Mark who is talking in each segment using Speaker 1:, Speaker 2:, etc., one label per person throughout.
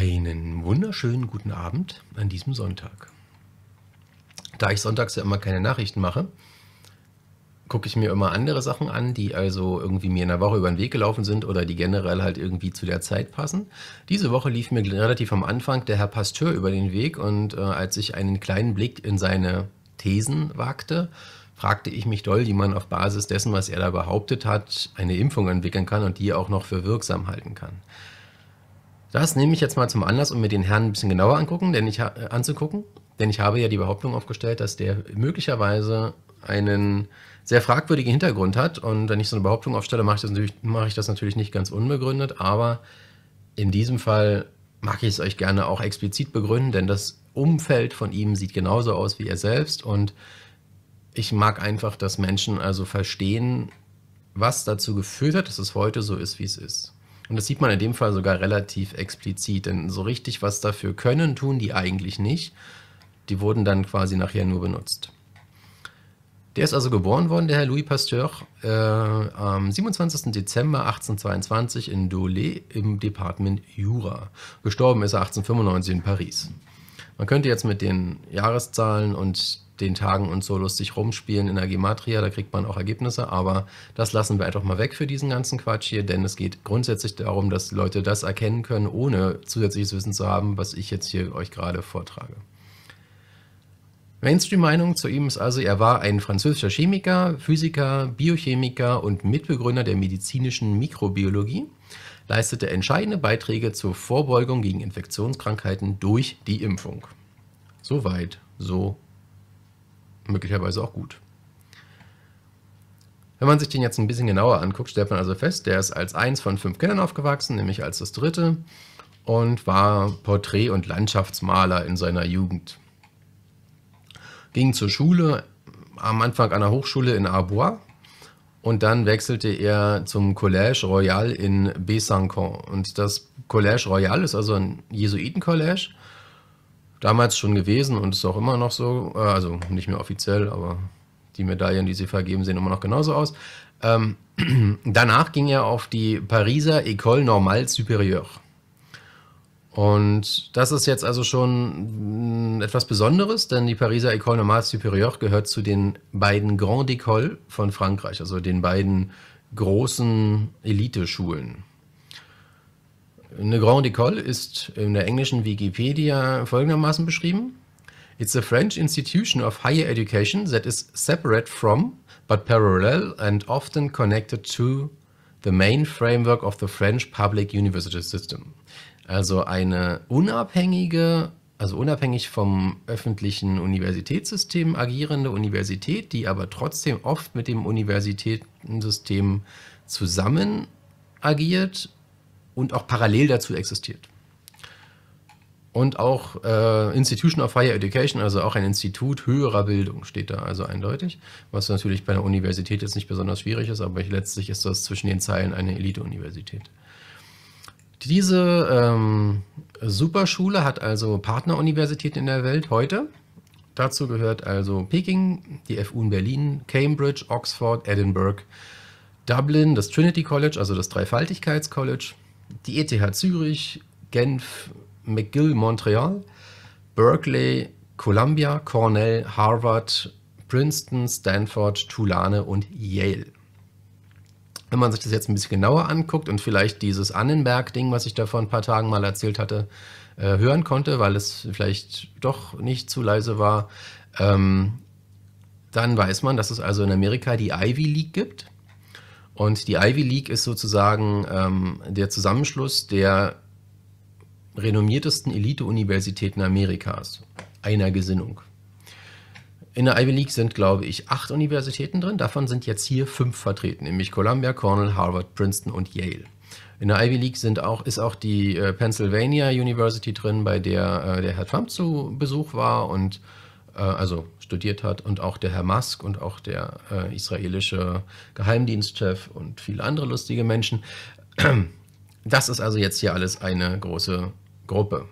Speaker 1: Einen wunderschönen guten Abend an diesem Sonntag. Da ich sonntags ja immer keine Nachrichten mache, gucke ich mir immer andere Sachen an, die also irgendwie mir in der Woche über den Weg gelaufen sind oder die generell halt irgendwie zu der Zeit passen. Diese Woche lief mir relativ am Anfang der Herr Pasteur über den Weg und äh, als ich einen kleinen Blick in seine Thesen wagte, fragte ich mich doll, wie man auf Basis dessen, was er da behauptet hat, eine Impfung entwickeln kann und die auch noch für wirksam halten kann. Das nehme ich jetzt mal zum Anlass, um mir den Herrn ein bisschen genauer angucken, denn ich, äh, anzugucken. Denn ich habe ja die Behauptung aufgestellt, dass der möglicherweise einen sehr fragwürdigen Hintergrund hat. Und wenn ich so eine Behauptung aufstelle, mache ich das natürlich, mache ich das natürlich nicht ganz unbegründet. Aber in diesem Fall mag ich es euch gerne auch explizit begründen, denn das Umfeld von ihm sieht genauso aus wie er selbst. Und ich mag einfach, dass Menschen also verstehen, was dazu geführt hat, dass es heute so ist, wie es ist. Und das sieht man in dem Fall sogar relativ explizit, denn so richtig was dafür können, tun die eigentlich nicht. Die wurden dann quasi nachher nur benutzt. Der ist also geboren worden, der Herr Louis Pasteur, äh, am 27. Dezember 1822 in Dole im Departement Jura. Gestorben ist er 1895 in Paris. Man könnte jetzt mit den Jahreszahlen und den Tagen und so lustig rumspielen in der Gematria, da kriegt man auch Ergebnisse, aber das lassen wir einfach mal weg für diesen ganzen Quatsch hier, denn es geht grundsätzlich darum, dass Leute das erkennen können, ohne zusätzliches Wissen zu haben, was ich jetzt hier euch gerade vortrage. Mainstream-Meinung zu ihm ist also, er war ein französischer Chemiker, Physiker, Biochemiker und Mitbegründer der medizinischen Mikrobiologie, leistete entscheidende Beiträge zur Vorbeugung gegen Infektionskrankheiten durch die Impfung. Soweit, so möglicherweise auch gut. Wenn man sich den jetzt ein bisschen genauer anguckt, stellt man also fest, der ist als eins von fünf Kindern aufgewachsen, nämlich als das dritte, und war Porträt- und Landschaftsmaler in seiner Jugend. Ging zur Schule, am Anfang an der Hochschule in Arbois, und dann wechselte er zum Collège Royal in Besançon. Und das Collège Royal ist also ein Jesuitencollège, damals schon gewesen und ist auch immer noch so. Äh, also nicht mehr offiziell, aber die Medaillen, die sie vergeben, sehen immer noch genauso aus. Ähm, danach ging er auf die Pariser École Normale Supérieure. Und das ist jetzt also schon mm, etwas Besonderes, denn die Pariser École Normale Supérieure gehört zu den beiden Grandes Écoles von Frankreich, also den beiden großen Eliteschulen. Eine Grande École ist in der englischen Wikipedia folgendermaßen beschrieben. It's a French institution of higher education that is separate from, but parallel and often connected to the main framework of the French public university system. Also eine unabhängige, also unabhängig vom öffentlichen Universitätssystem agierende Universität, die aber trotzdem oft mit dem Universitätensystem zusammen agiert und auch parallel dazu existiert. Und auch äh, Institution of Higher Education, also auch ein Institut höherer Bildung, steht da also eindeutig, was natürlich bei einer Universität jetzt nicht besonders schwierig ist, aber letztlich ist das zwischen den Zeilen eine Elite-Universität. Diese ähm, Superschule hat also Partneruniversitäten in der Welt heute. Dazu gehört also Peking, die FU in Berlin, Cambridge, Oxford, Edinburgh, Dublin, das Trinity College, also das Dreifaltigkeits-College, die ETH Zürich, Genf, McGill, Montreal, Berkeley, Columbia, Cornell, Harvard, Princeton, Stanford, Tulane und Yale. Wenn man sich das jetzt ein bisschen genauer anguckt und vielleicht dieses Annenberg-Ding, was ich da vor ein paar Tagen mal erzählt hatte, äh, hören konnte, weil es vielleicht doch nicht zu leise war, ähm, dann weiß man, dass es also in Amerika die Ivy League gibt und die Ivy League ist sozusagen ähm, der Zusammenschluss der renommiertesten Elite-Universitäten Amerikas, einer Gesinnung. In der Ivy League sind, glaube ich, acht Universitäten drin. Davon sind jetzt hier fünf vertreten, nämlich Columbia, Cornell, Harvard, Princeton und Yale. In der Ivy League sind auch, ist auch die äh, Pennsylvania University drin, bei der äh, der Herr Trump zu Besuch war und äh, also studiert hat, und auch der Herr Musk und auch der äh, israelische Geheimdienstchef und viele andere lustige Menschen. Das ist also jetzt hier alles eine große Gruppe.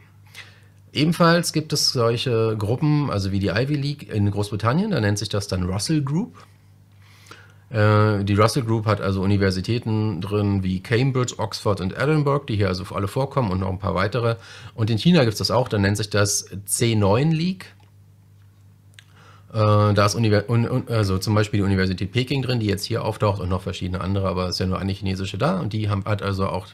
Speaker 1: Ebenfalls gibt es solche Gruppen, also wie die Ivy League in Großbritannien, da nennt sich das dann Russell Group. Äh, die Russell Group hat also Universitäten drin wie Cambridge, Oxford und Edinburgh, die hier also alle vorkommen und noch ein paar weitere. Und in China gibt es das auch, da nennt sich das C9 League. Äh, da ist Univers also zum Beispiel die Universität Peking drin, die jetzt hier auftaucht und noch verschiedene andere, aber es ist ja nur eine chinesische da und die haben, hat also auch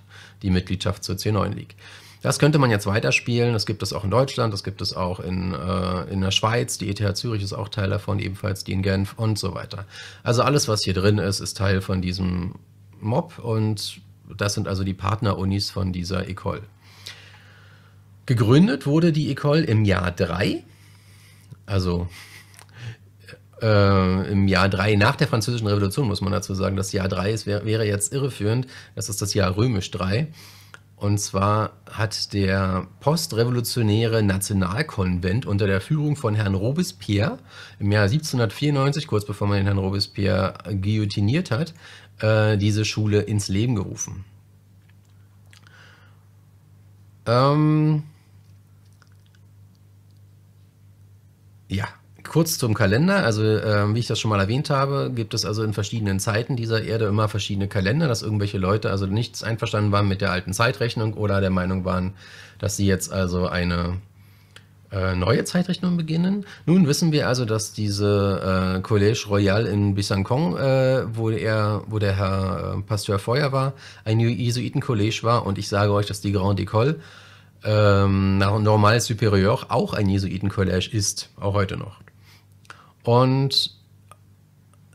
Speaker 1: die Mitgliedschaft zur C9 League. Das könnte man jetzt weiterspielen. Das gibt es auch in Deutschland, das gibt es auch in, äh, in der Schweiz. Die ETH Zürich ist auch Teil davon, ebenfalls die in Genf und so weiter. Also alles, was hier drin ist, ist Teil von diesem Mob und das sind also die Partnerunis von dieser Ecole. Gegründet wurde die Ecole im Jahr 3, also äh, im Jahr 3 nach der Französischen Revolution, muss man dazu sagen. Das Jahr 3 wär, wäre jetzt irreführend. Das ist das Jahr römisch 3. Und zwar hat der postrevolutionäre Nationalkonvent unter der Führung von Herrn Robespierre im Jahr 1794, kurz bevor man den Herrn Robespierre guillotiniert hat, äh, diese Schule ins Leben gerufen. Ähm ja, kurz zum Kalender. Also, äh, wie ich das schon mal erwähnt habe, gibt es also in verschiedenen Zeiten dieser Erde immer verschiedene Kalender, dass irgendwelche Leute also nichts einverstanden waren mit der alten Zeitrechnung oder der Meinung waren, dass sie jetzt also eine äh, neue Zeitrechnung beginnen. Nun wissen wir also, dass diese äh, Collège Royal in Bissancon, äh, wo, er, wo der Herr äh, Pasteur vorher war, ein Jesuitenkolleg war und ich sage euch, dass die Grande École ähm, Normal Supérieur auch ein Jesuitenkolleg ist, auch heute noch. Und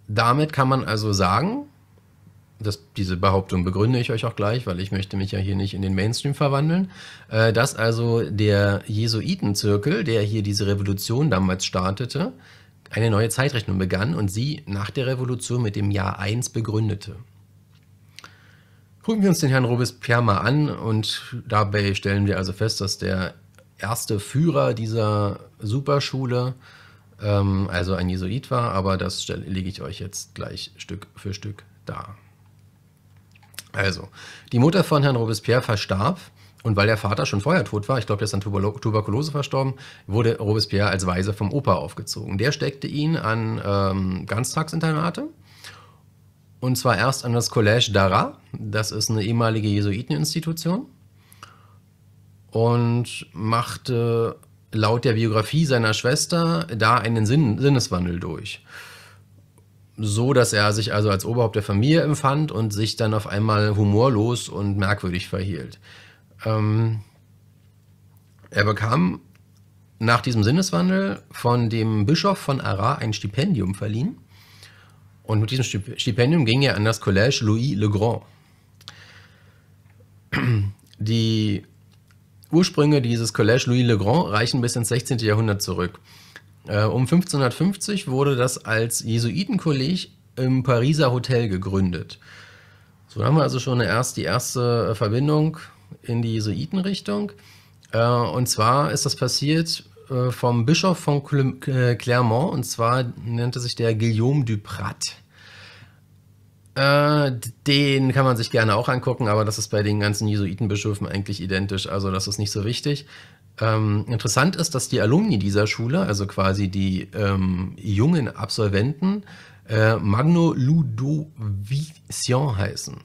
Speaker 1: damit kann man also sagen, dass diese Behauptung begründe ich euch auch gleich, weil ich möchte mich ja hier nicht in den Mainstream verwandeln, äh, dass also der Jesuitenzirkel, der hier diese Revolution damals startete, eine neue Zeitrechnung begann und sie nach der Revolution mit dem Jahr 1 begründete. Gucken wir uns den Herrn Robespierre mal an und dabei stellen wir also fest, dass der erste Führer dieser Superschule ähm, also ein Jesuit war, aber das lege ich euch jetzt gleich Stück für Stück dar. Also, die Mutter von Herrn Robespierre verstarb und weil der Vater schon vorher tot war, ich glaube, der ist an Tuberkulose verstorben, wurde Robespierre als Weise vom Opa aufgezogen. Der steckte ihn an ähm, Ganztagsinternate. Und zwar erst an das Collège d'Ara. Das ist eine ehemalige Jesuiteninstitution. Und machte laut der Biografie seiner Schwester da einen Sinn, Sinneswandel durch. So, dass er sich also als Oberhaupt der Familie empfand und sich dann auf einmal humorlos und merkwürdig verhielt. Ähm, er bekam nach diesem Sinneswandel von dem Bischof von Arras ein Stipendium verliehen. Und mit diesem Stipendium ging er an das Collège Louis le Grand. Die Ursprünge dieses Collège Louis le Grand reichen bis ins 16. Jahrhundert zurück. Äh, um 1550 wurde das als Jesuitenkolleg im Pariser Hotel gegründet. So haben wir also schon erst die erste äh, Verbindung in die Jesuitenrichtung. Äh, und zwar ist das passiert vom Bischof von Clermont, und zwar nannte sich der Guillaume Duprat. Äh, den kann man sich gerne auch angucken, aber das ist bei den ganzen Jesuitenbischöfen eigentlich identisch, also das ist nicht so wichtig. Ähm, interessant ist, dass die Alumni dieser Schule, also quasi die ähm, jungen Absolventen, äh, Magno Ludovician heißen.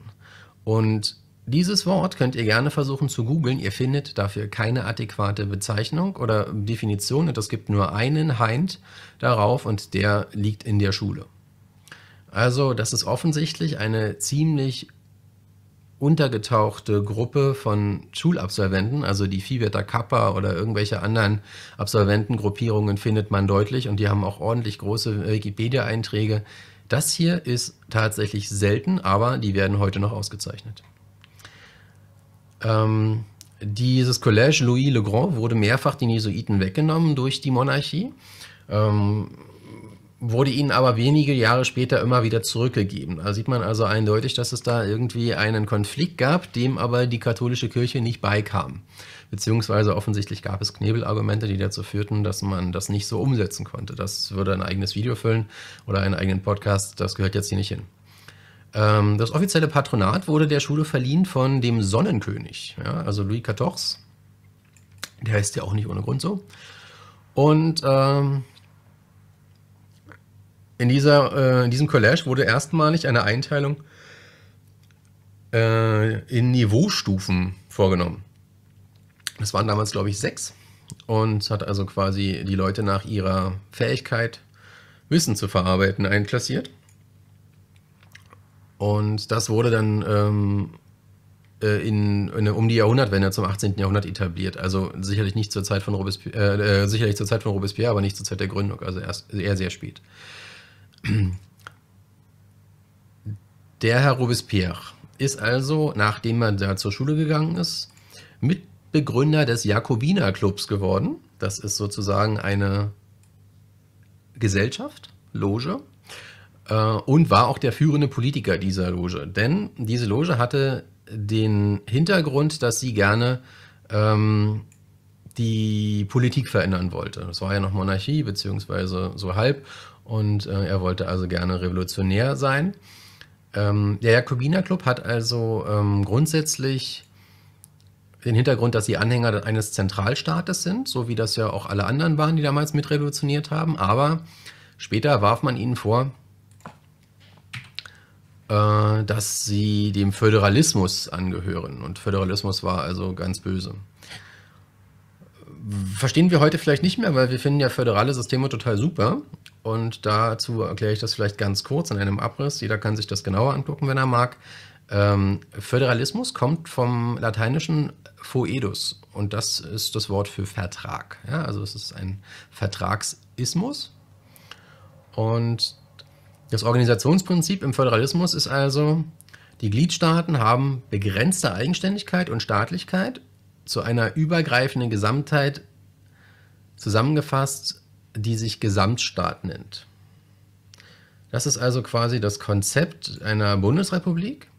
Speaker 1: Und dieses Wort könnt ihr gerne versuchen zu googeln. Ihr findet dafür keine adäquate Bezeichnung oder Definition und es gibt nur einen Heind darauf und der liegt in der Schule. Also das ist offensichtlich eine ziemlich untergetauchte Gruppe von Schulabsolventen, also die Phi Beta Kappa oder irgendwelche anderen Absolventengruppierungen findet man deutlich und die haben auch ordentlich große Wikipedia-Einträge. Das hier ist tatsächlich selten, aber die werden heute noch ausgezeichnet. Ähm, dieses Collège Louis le Grand wurde mehrfach den Jesuiten weggenommen durch die Monarchie. Ähm, wurde ihnen aber wenige Jahre später immer wieder zurückgegeben. Da sieht man also eindeutig, dass es da irgendwie einen Konflikt gab, dem aber die katholische Kirche nicht beikam. Beziehungsweise offensichtlich gab es Knebelargumente, die dazu führten, dass man das nicht so umsetzen konnte. Das würde ein eigenes Video füllen oder einen eigenen Podcast, das gehört jetzt hier nicht hin. Ähm, das offizielle Patronat wurde der Schule verliehen von dem Sonnenkönig, ja, also Louis XIV. Der heißt ja auch nicht ohne Grund so. Und ähm, in, dieser, äh, in diesem Collage wurde erstmalig eine Einteilung äh, in Niveaustufen vorgenommen. Das waren damals, glaube ich, sechs und hat also quasi die Leute nach ihrer Fähigkeit, Wissen zu verarbeiten, einklassiert. Und das wurde dann ähm, äh, in, in, um die Jahrhundertwende zum 18. Jahrhundert etabliert. Also sicherlich nicht zur Zeit von Robespierre, äh, äh, sicherlich zur Zeit von Robespierre, aber nicht zur Zeit der Gründung, also erst eher sehr spät. Der Herr Robespierre ist also, nachdem er da zur Schule gegangen ist, Mitbegründer des Jakobiner Clubs geworden. Das ist sozusagen eine Gesellschaft, Loge, äh, und war auch der führende Politiker dieser Loge. Denn diese Loge hatte den Hintergrund, dass sie gerne ähm, die Politik verändern wollte. Das war ja noch Monarchie, beziehungsweise so halb und äh, er wollte also gerne revolutionär sein. Ähm, der Club hat also ähm, grundsätzlich den Hintergrund, dass sie Anhänger eines Zentralstaates sind, so wie das ja auch alle anderen waren, die damals mitrevolutioniert haben. Aber später warf man ihnen vor, äh, dass sie dem Föderalismus angehören. Und Föderalismus war also ganz böse verstehen wir heute vielleicht nicht mehr, weil wir finden ja föderale Systeme total super und dazu erkläre ich das vielleicht ganz kurz in einem Abriss. Jeder kann sich das genauer angucken, wenn er mag. Ähm, Föderalismus kommt vom lateinischen foedus und das ist das Wort für Vertrag. Ja, also es ist ein Vertragsismus. Und das Organisationsprinzip im Föderalismus ist also, die Gliedstaaten haben begrenzte Eigenständigkeit und Staatlichkeit zu einer übergreifenden Gesamtheit zusammengefasst die sich Gesamtstaat nennt. Das ist also quasi das Konzept einer Bundesrepublik.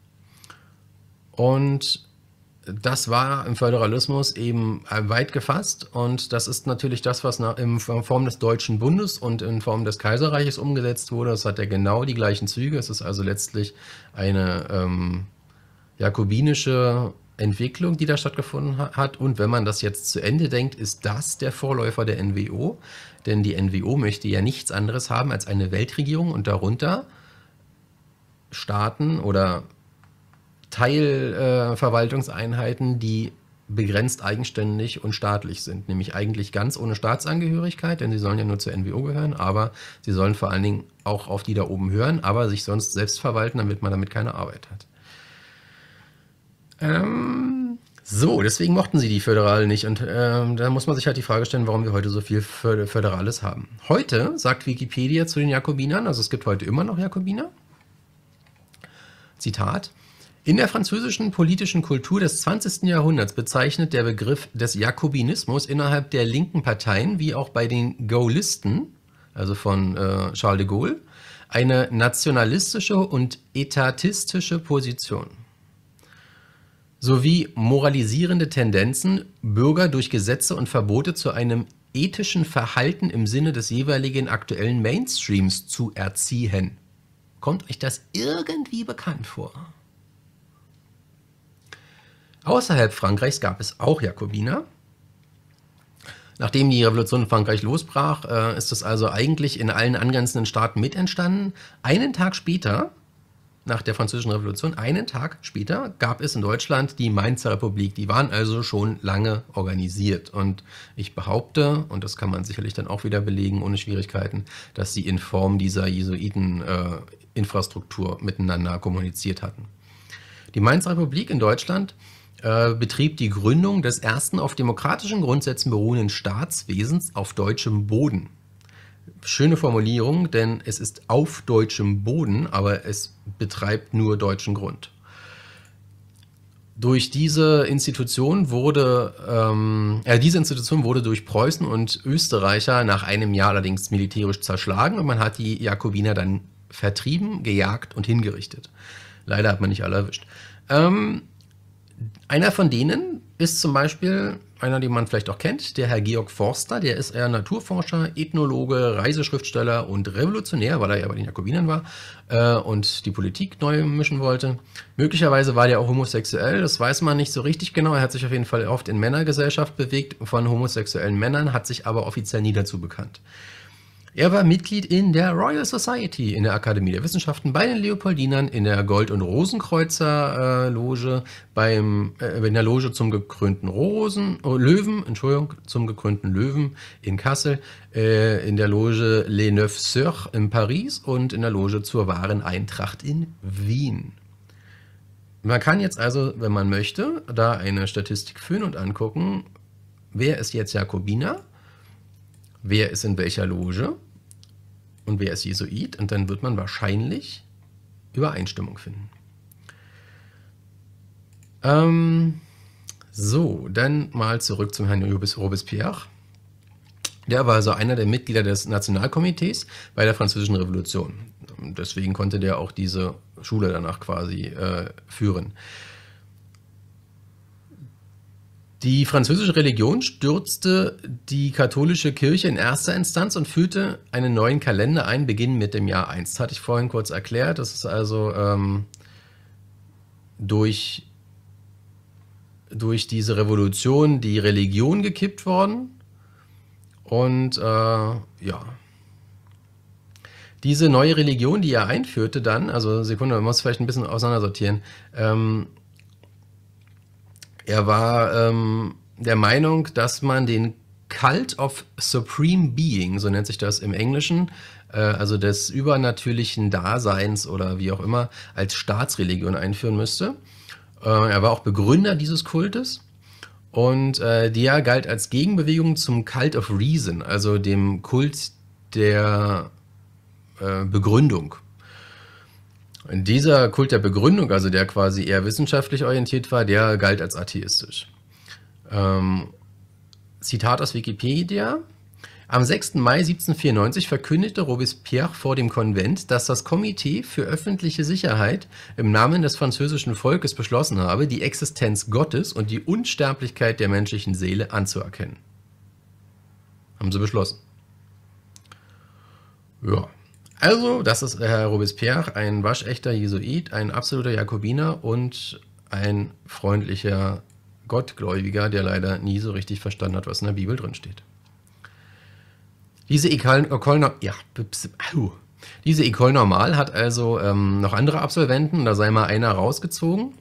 Speaker 1: Und das war im Föderalismus eben weit gefasst und das ist natürlich das, was in Form des Deutschen Bundes und in Form des Kaiserreiches umgesetzt wurde. Das hat ja genau die gleichen Züge. Es ist also letztlich eine ähm, jakobinische Entwicklung, die da stattgefunden hat. Und wenn man das jetzt zu Ende denkt, ist das der Vorläufer der NWO. Denn die NWO möchte ja nichts anderes haben als eine Weltregierung und darunter Staaten oder Teilverwaltungseinheiten, äh, die begrenzt eigenständig und staatlich sind. Nämlich eigentlich ganz ohne Staatsangehörigkeit, denn sie sollen ja nur zur NWO gehören, aber sie sollen vor allen Dingen auch auf die da oben hören, aber sich sonst selbst verwalten, damit man damit keine Arbeit hat. Ähm, so, deswegen mochten sie die Föderale nicht. Und ähm, da muss man sich halt die Frage stellen, warum wir heute so viel Föderales haben. Heute sagt Wikipedia zu den Jakobinern, also es gibt heute immer noch Jakobiner. Zitat. In der französischen politischen Kultur des 20. Jahrhunderts bezeichnet der Begriff des Jakobinismus innerhalb der linken Parteien wie auch bei den Gaullisten, also von äh, Charles de Gaulle, eine nationalistische und etatistische Position sowie moralisierende Tendenzen, Bürger durch Gesetze und Verbote zu einem ethischen Verhalten im Sinne des jeweiligen aktuellen Mainstreams zu erziehen. Kommt euch das irgendwie bekannt vor? Außerhalb Frankreichs gab es auch Jakobiner. Nachdem die Revolution in Frankreich losbrach, äh, ist es also eigentlich in allen angrenzenden Staaten mit entstanden. Einen Tag später, nach der Französischen Revolution. Einen Tag später gab es in Deutschland die Mainzer Republik. Die waren also schon lange organisiert. Und ich behaupte, und das kann man sicherlich dann auch wieder belegen ohne Schwierigkeiten, dass sie in Form dieser Jesuiten-Infrastruktur äh, miteinander kommuniziert hatten. Die Mainzer Republik in Deutschland äh, betrieb die Gründung des ersten auf demokratischen Grundsätzen beruhenden Staatswesens auf deutschem Boden schöne Formulierung, denn es ist auf deutschem Boden, aber es betreibt nur deutschen Grund. Durch diese Institution wurde, ähm, äh, diese Institution wurde durch Preußen und Österreicher nach einem Jahr allerdings militärisch zerschlagen und man hat die Jakobiner dann vertrieben, gejagt und hingerichtet. Leider hat man nicht alle erwischt. Ähm, einer von denen ist zum Beispiel einer, den man vielleicht auch kennt, der Herr Georg Forster, der ist eher Naturforscher, Ethnologe, Reiseschriftsteller und Revolutionär, weil er ja bei den Jakobinern war äh, und die Politik neu mischen wollte. Möglicherweise war der auch homosexuell, das weiß man nicht so richtig genau. Er hat sich auf jeden Fall oft in Männergesellschaft bewegt, von homosexuellen Männern, hat sich aber offiziell nie dazu bekannt. Er war Mitglied in der Royal Society, in der Akademie der Wissenschaften, bei den Leopoldinern, in der Gold- und Rosenkreuzer Loge, beim, äh, in der Loge zum gekrönten Rosen, oh, Löwen, Entschuldigung, zum gekrönten Löwen in Kassel, äh, in der Loge Les Neuf Sœurs in Paris und in der Loge zur wahren Eintracht in Wien. Man kann jetzt also, wenn man möchte, da eine Statistik führen und angucken, wer ist jetzt Jakobiner, wer ist in welcher Loge und wer ist Jesuit und dann wird man wahrscheinlich Übereinstimmung finden. Ähm, so, dann mal zurück zum Herrn Robespierre. Der war also einer der Mitglieder des Nationalkomitees bei der Französischen Revolution. Deswegen konnte der auch diese Schule danach quasi äh, führen. Die französische Religion stürzte die katholische Kirche in erster Instanz und führte einen neuen Kalender ein, beginnend mit dem Jahr 1. Das hatte ich vorhin kurz erklärt. Das ist also ähm, durch, durch diese Revolution die Religion gekippt worden. Und äh, ja. Diese neue Religion, die er einführte dann, also Sekunde, man muss vielleicht ein bisschen auseinandersortieren, ähm, er war ähm, der Meinung, dass man den Cult of Supreme Being, so nennt sich das im Englischen, äh, also des übernatürlichen Daseins oder wie auch immer, als Staatsreligion einführen müsste. Äh, er war auch Begründer dieses Kultes. Und äh, der galt als Gegenbewegung zum Cult of Reason, also dem Kult der äh, Begründung dieser Kult der Begründung, also der quasi eher wissenschaftlich orientiert war, der galt als atheistisch. Ähm, Zitat aus Wikipedia. Am 6. Mai 1794 verkündete Robespierre vor dem Konvent, dass das Komitee für öffentliche Sicherheit im Namen des französischen Volkes beschlossen habe, die Existenz Gottes und die Unsterblichkeit der menschlichen Seele anzuerkennen. Haben sie beschlossen. Ja. Also, das ist äh, Herr Robespierre, ein waschechter Jesuit, ein absoluter Jakobiner und ein freundlicher Gottgläubiger, der leider nie so richtig verstanden hat, was in der Bibel drin steht. Diese Ecole, äh, ja, diese Ecole Normal hat also ähm, noch andere Absolventen, da sei mal einer rausgezogen,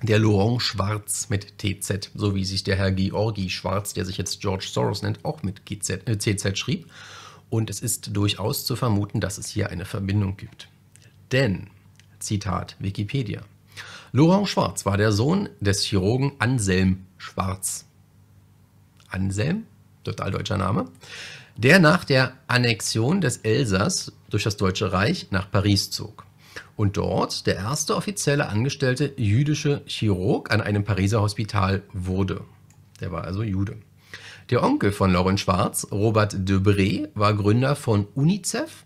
Speaker 1: der Laurent Schwarz mit TZ, so wie sich der Herr Georgi Schwarz, der sich jetzt George Soros nennt, auch mit GZ, äh, CZ schrieb. Und es ist durchaus zu vermuten, dass es hier eine Verbindung gibt. Denn, Zitat Wikipedia, Laurent Schwarz war der Sohn des Chirurgen Anselm Schwarz. Anselm, total deutscher Name, der nach der Annexion des Elsass durch das Deutsche Reich nach Paris zog und dort der erste offizielle angestellte jüdische Chirurg an einem Pariser Hospital wurde. Der war also Jude. Der Onkel von Lauren Schwarz, Robert Debré, war Gründer von UNICEF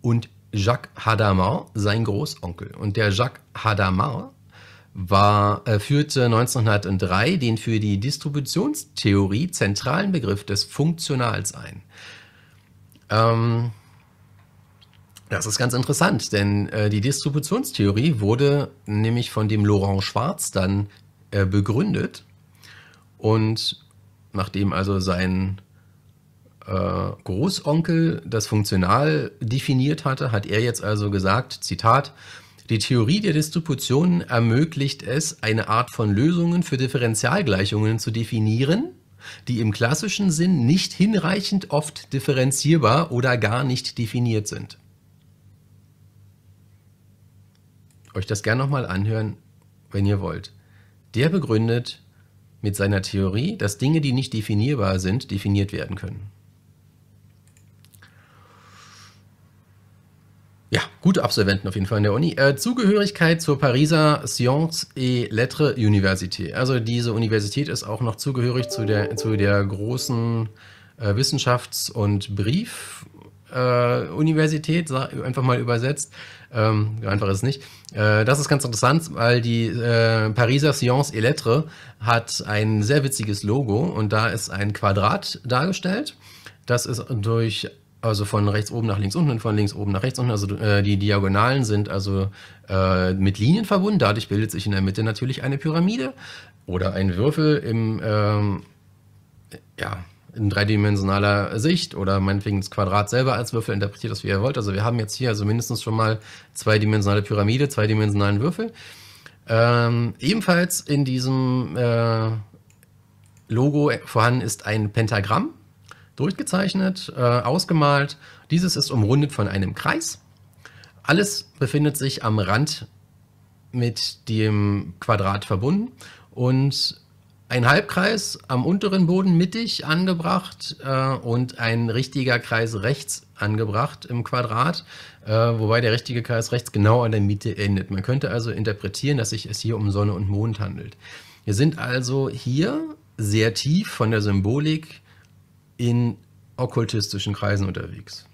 Speaker 1: und Jacques Hadamard sein Großonkel. Und der Jacques Hadamard war, äh, führte 1903 den für die Distributionstheorie zentralen Begriff des Funktionals ein. Ähm, das ist ganz interessant, denn äh, die Distributionstheorie wurde nämlich von dem Laurent Schwarz dann äh, begründet und nachdem also sein äh, Großonkel das Funktional definiert hatte, hat er jetzt also gesagt, Zitat, die Theorie der Distributionen ermöglicht es, eine Art von Lösungen für Differentialgleichungen zu definieren, die im klassischen Sinn nicht hinreichend oft differenzierbar oder gar nicht definiert sind. Euch das gerne nochmal anhören, wenn ihr wollt. Der begründet, mit seiner Theorie, dass Dinge, die nicht definierbar sind, definiert werden können. Ja, gute Absolventen auf jeden Fall in der Uni. Äh, Zugehörigkeit zur Pariser Sciences et Lettres Université. Also diese Universität ist auch noch zugehörig zu der, zu der großen äh, Wissenschafts- und Brief- äh, Universität, einfach mal übersetzt. Ähm, einfach ist es nicht. Äh, das ist ganz interessant, weil die äh, Pariser Science et Lettres hat ein sehr witziges Logo und da ist ein Quadrat dargestellt. Das ist durch also von rechts oben nach links unten und von links oben nach rechts unten. Also äh, die Diagonalen sind also äh, mit Linien verbunden. Dadurch bildet sich in der Mitte natürlich eine Pyramide oder ein Würfel im, ähm, ja, in dreidimensionaler Sicht oder meinetwegen das Quadrat selber als Würfel interpretiert das, wie ihr wollt. Also wir haben jetzt hier also mindestens schon mal zweidimensionale Pyramide, zweidimensionalen Würfel. Ähm, ebenfalls in diesem äh, Logo vorhanden ist ein Pentagramm, durchgezeichnet, äh, ausgemalt. Dieses ist umrundet von einem Kreis. Alles befindet sich am Rand mit dem Quadrat verbunden und ein Halbkreis am unteren Boden mittig angebracht äh, und ein richtiger Kreis rechts angebracht im Quadrat, äh, wobei der richtige Kreis rechts genau an der Mitte endet. Man könnte also interpretieren, dass sich es hier um Sonne und Mond handelt. Wir sind also hier sehr tief von der Symbolik in okkultistischen Kreisen unterwegs.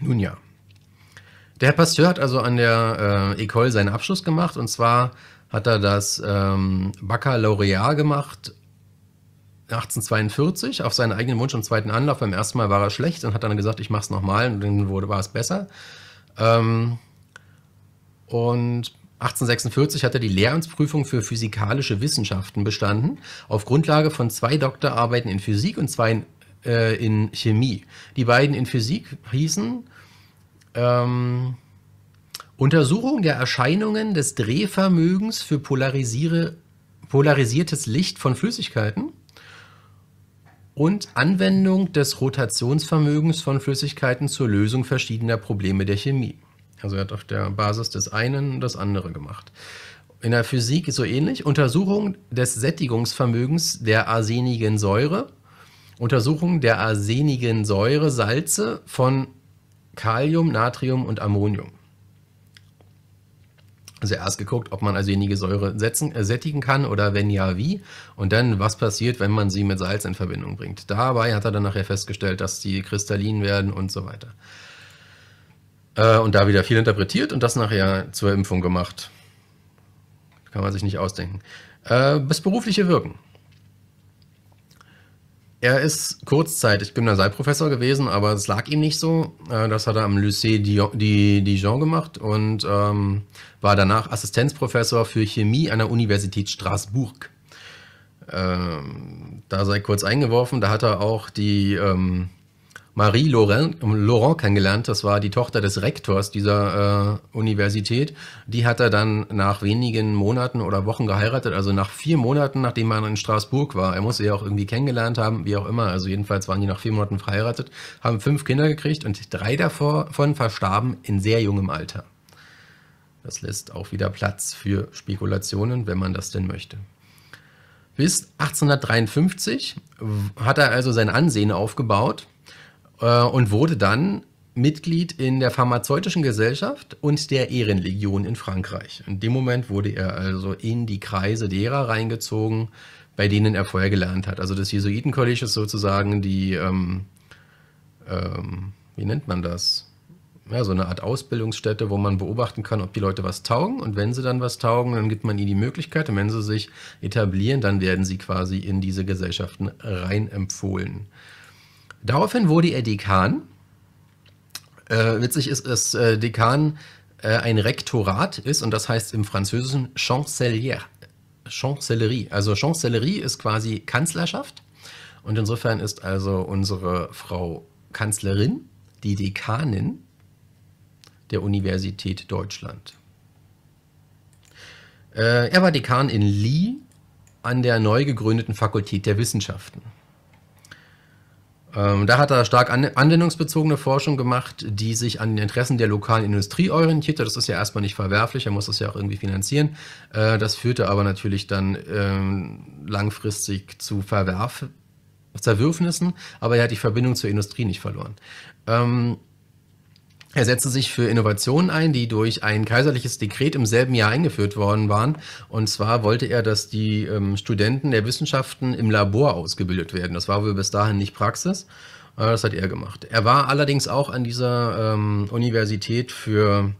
Speaker 1: Nun ja. Der Herr Pasteur hat also an der äh, École seinen Abschluss gemacht und zwar hat er das ähm, Baccalaureat gemacht 1842 auf seinen eigenen Wunsch im zweiten Anlauf. Beim ersten Mal war er schlecht und hat dann gesagt, ich mache es nochmal und dann wurde, war es besser. Ähm, und 1846 hat er die Lehramtsprüfung für physikalische Wissenschaften bestanden, auf Grundlage von zwei Doktorarbeiten in Physik und zwei in, äh, in Chemie. Die beiden in Physik hießen ähm, Untersuchung der Erscheinungen des Drehvermögens für polarisiertes Licht von Flüssigkeiten und Anwendung des Rotationsvermögens von Flüssigkeiten zur Lösung verschiedener Probleme der Chemie. Also er hat auf der Basis des einen das andere gemacht. In der Physik ist so ähnlich. Untersuchung des Sättigungsvermögens der arsenigen Säure. Untersuchung der arsenigen Säure, Salze von Kalium, Natrium und Ammonium sie also erst geguckt, ob man also jenige Säure setzen, äh, sättigen kann oder wenn ja, wie. Und dann, was passiert, wenn man sie mit Salz in Verbindung bringt. Dabei hat er dann nachher festgestellt, dass die kristallin werden und so weiter. Äh, und da wieder viel interpretiert und das nachher zur Impfung gemacht. Kann man sich nicht ausdenken. Äh, das berufliche Wirken. Er ist kurzzeitig Gymnasialprofessor gewesen, aber es lag ihm nicht so. Äh, das hat er am Lycée Dijon gemacht und ähm, war danach Assistenzprofessor für Chemie an der Universität Straßburg. Ähm, da sei kurz eingeworfen, da hat er auch die ähm, Marie Laurent, ähm, Laurent kennengelernt. Das war die Tochter des Rektors dieser äh, Universität. Die hat er dann nach wenigen Monaten oder Wochen geheiratet, also nach vier Monaten, nachdem man in Straßburg war. Er muss sie ja auch irgendwie kennengelernt haben, wie auch immer. Also jedenfalls waren die nach vier Monaten verheiratet, haben fünf Kinder gekriegt und drei davon verstarben in sehr jungem Alter. Das lässt auch wieder Platz für Spekulationen, wenn man das denn möchte. Bis 1853 hat er also sein Ansehen aufgebaut äh, und wurde dann Mitglied in der Pharmazeutischen Gesellschaft und der Ehrenlegion in Frankreich. In dem Moment wurde er also in die Kreise derer reingezogen, bei denen er vorher gelernt hat. Also das Jesuitenkolleg ist sozusagen die, ähm, ähm, wie nennt man das? Ja, so eine Art Ausbildungsstätte, wo man beobachten kann, ob die Leute was taugen. Und wenn sie dann was taugen, dann gibt man ihnen die Möglichkeit. Und wenn sie sich etablieren, dann werden sie quasi in diese Gesellschaften rein empfohlen. Daraufhin wurde er Dekan. Äh, witzig ist, dass äh, Dekan äh, ein Rektorat ist und das heißt im Französischen Chancelier. Chancellerie. Also Chancellerie ist quasi Kanzlerschaft. Und insofern ist also unsere Frau Kanzlerin die Dekanin der Universität Deutschland. Äh, er war Dekan in Lee an der neu gegründeten Fakultät der Wissenschaften. Ähm, da hat er stark an, anwendungsbezogene Forschung gemacht, die sich an den Interessen der lokalen Industrie orientierte. Das ist ja erstmal nicht verwerflich, er muss das ja auch irgendwie finanzieren. Äh, das führte aber natürlich dann ähm, langfristig zu Verwerf Zerwürfnissen, aber er hat die Verbindung zur Industrie nicht verloren. Ähm, er setzte sich für Innovationen ein, die durch ein kaiserliches Dekret im selben Jahr eingeführt worden waren. Und zwar wollte er, dass die ähm, Studenten der Wissenschaften im Labor ausgebildet werden. Das war wohl bis dahin nicht Praxis. Äh, das hat er gemacht. Er war allerdings auch an dieser ähm, Universität für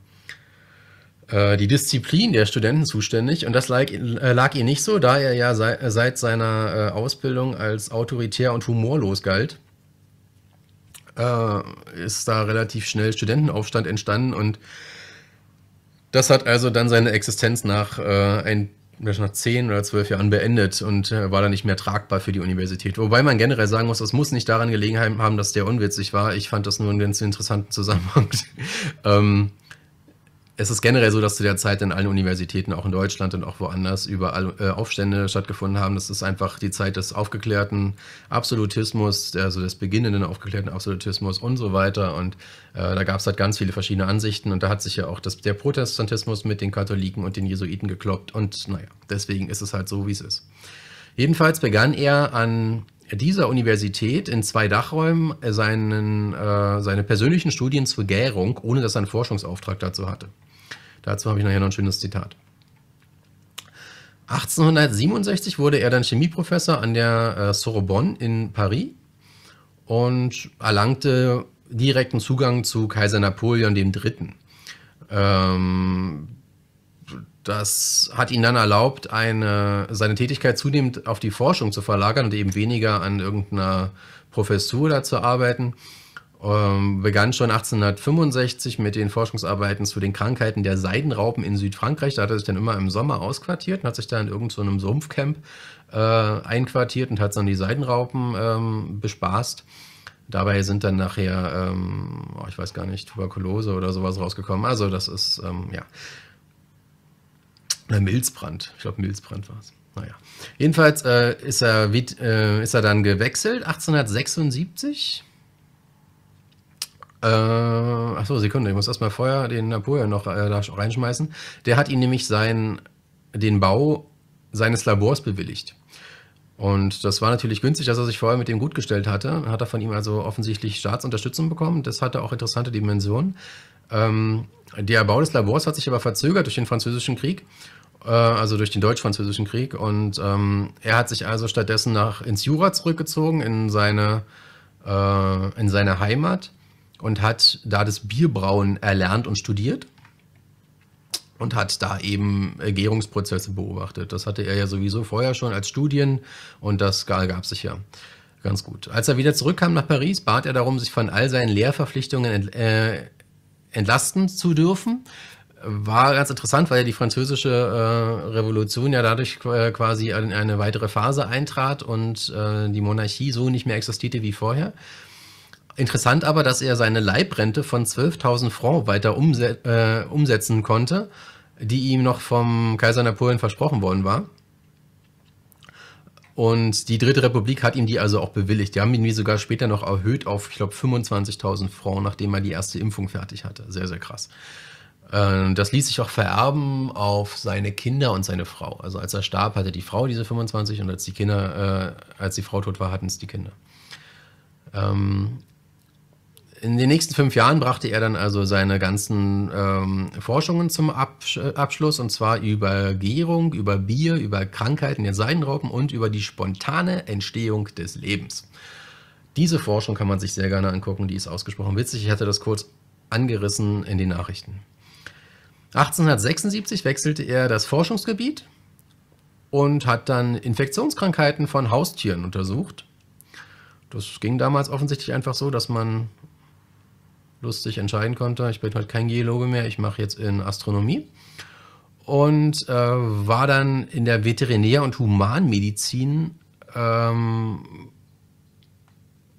Speaker 1: äh, die Disziplin der Studenten zuständig und das lag, äh, lag ihr nicht so, da er ja sei, seit seiner äh, Ausbildung als autoritär und humorlos galt äh, ist da relativ schnell Studentenaufstand entstanden und das hat also dann seine Existenz nach, äh, ein, nach zehn oder zwölf Jahren beendet und äh, war dann nicht mehr tragbar für die Universität. Wobei man generell sagen muss, es muss nicht daran gelegen haben, dass der unwitzig war. Ich fand das nur einen ganz interessanten Zusammenhang. ähm, es ist generell so, dass zu der Zeit in allen Universitäten, auch in Deutschland und auch woanders, überall äh, Aufstände stattgefunden haben. Das ist einfach die Zeit des aufgeklärten Absolutismus, also des beginnenden aufgeklärten Absolutismus und so weiter. Und äh, da gab es halt ganz viele verschiedene Ansichten. Und da hat sich ja auch das, der Protestantismus mit den Katholiken und den Jesuiten gekloppt. Und naja, deswegen ist es halt so, wie es ist. Jedenfalls begann er an dieser Universität in zwei Dachräumen seinen, äh, seine persönlichen Studien zur Gärung, ohne dass er einen Forschungsauftrag dazu hatte. Dazu habe ich nachher noch ein schönes Zitat. 1867 wurde er dann Chemieprofessor an der äh, Sorbonne in Paris und erlangte direkten Zugang zu Kaiser Napoleon III. Ähm, das hat ihn dann erlaubt, eine, seine Tätigkeit zunehmend auf die Forschung zu verlagern und eben weniger an irgendeiner Professur da zu arbeiten. Ähm, begann schon 1865 mit den Forschungsarbeiten zu den Krankheiten der Seidenraupen in Südfrankreich. Da hat er sich dann immer im Sommer ausquartiert und hat sich dann in irgendeinem so Sumpfcamp äh, einquartiert und hat dann die Seidenraupen ähm, bespaßt. Dabei sind dann nachher, ähm, oh, ich weiß gar nicht, Tuberkulose oder sowas rausgekommen. Also das ist, ähm, ja, oder äh, Milzbrand. Ich glaube, Milzbrand war es. Naja. Jedenfalls äh, ist, er, äh, ist er dann gewechselt, 1876 äh, achso, Sekunde, ich muss erstmal vorher den Napoleon noch äh, da reinschmeißen. Der hat ihn nämlich sein, den Bau seines Labors bewilligt. Und das war natürlich günstig, dass er sich vorher mit dem gut gestellt hatte. Hat er von ihm also offensichtlich Staatsunterstützung bekommen. Das hatte auch interessante Dimensionen. Ähm, der Bau des Labors hat sich aber verzögert durch den Französischen Krieg, äh, also durch den Deutsch-Französischen Krieg. Und ähm, er hat sich also stattdessen nach ins Jura zurückgezogen, in seine, äh, in seine Heimat und hat da das Bierbrauen erlernt und studiert und hat da eben Gärungsprozesse beobachtet. Das hatte er ja sowieso vorher schon als Studien und das gab sich ja ganz gut. Als er wieder zurückkam nach Paris, bat er darum, sich von all seinen Lehrverpflichtungen äh, entlasten zu dürfen. War ganz interessant, weil ja die französische äh, Revolution ja dadurch äh, quasi in eine weitere Phase eintrat und die Monarchie so nicht mehr existierte wie vorher. Interessant aber, dass er seine Leibrente von 12.000 Francs weiter umse äh, umsetzen konnte, die ihm noch vom Kaiser Napoleon versprochen worden war. Und die Dritte Republik hat ihm die also auch bewilligt. Die haben ihn sogar später noch erhöht auf, ich glaube, 25.000 Francs, nachdem er die erste Impfung fertig hatte. Sehr, sehr krass. Ähm, das ließ sich auch vererben auf seine Kinder und seine Frau. Also als er starb, hatte die Frau diese 25 und als die Kinder, äh, als die Frau tot war, hatten es die Kinder. Ähm, in den nächsten fünf Jahren brachte er dann also seine ganzen ähm, Forschungen zum Absch Abschluss und zwar über Gärung, über Bier, über Krankheiten der Seidenraupen und über die spontane Entstehung des Lebens. Diese Forschung kann man sich sehr gerne angucken, die ist ausgesprochen witzig. Ich hatte das kurz angerissen in den Nachrichten. 1876 wechselte er das Forschungsgebiet und hat dann Infektionskrankheiten von Haustieren untersucht. Das ging damals offensichtlich einfach so, dass man lustig entscheiden konnte. Ich bin halt kein Geologe mehr, ich mache jetzt in Astronomie. Und äh, war dann in der Veterinär- und Humanmedizin ähm,